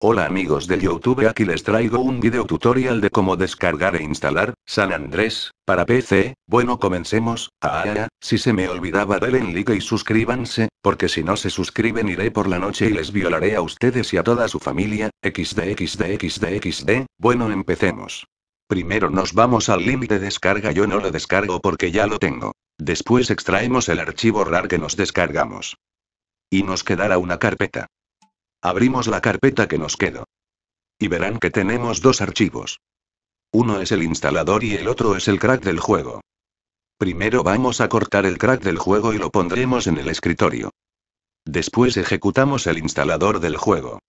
Hola amigos de YouTube aquí les traigo un video tutorial de cómo descargar e instalar, San Andrés, para PC, bueno comencemos, ah, ah, ah, si se me olvidaba denle like y suscríbanse, porque si no se suscriben iré por la noche y les violaré a ustedes y a toda su familia, xd xd xd xd, bueno empecemos. Primero nos vamos al link de descarga yo no lo descargo porque ya lo tengo. Después extraemos el archivo RAR que nos descargamos. Y nos quedará una carpeta. Abrimos la carpeta que nos quedó. Y verán que tenemos dos archivos. Uno es el instalador y el otro es el crack del juego. Primero vamos a cortar el crack del juego y lo pondremos en el escritorio. Después ejecutamos el instalador del juego.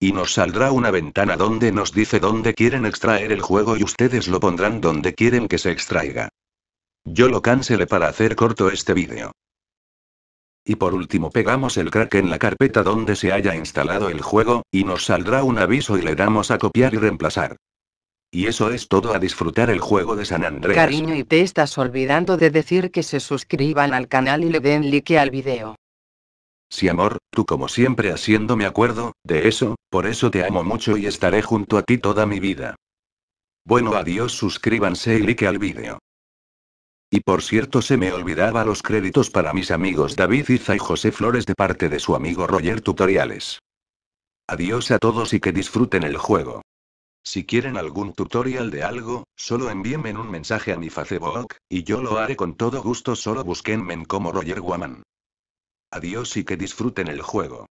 Y nos saldrá una ventana donde nos dice dónde quieren extraer el juego y ustedes lo pondrán donde quieren que se extraiga. Yo lo cancelé para hacer corto este vídeo. Y por último pegamos el crack en la carpeta donde se haya instalado el juego, y nos saldrá un aviso y le damos a copiar y reemplazar. Y eso es todo a disfrutar el juego de San Andrés. Cariño y te estás olvidando de decir que se suscriban al canal y le den like al video. Si amor, tú como siempre haciéndome acuerdo, de eso, por eso te amo mucho y estaré junto a ti toda mi vida. Bueno adiós suscríbanse y like al video. Y por cierto se me olvidaba los créditos para mis amigos David Iza y José Flores de parte de su amigo Roger Tutoriales. Adiós a todos y que disfruten el juego. Si quieren algún tutorial de algo, solo envíenme un mensaje a mi Facebook, y yo lo haré con todo gusto solo busquenme como Roger Woman. Adiós y que disfruten el juego.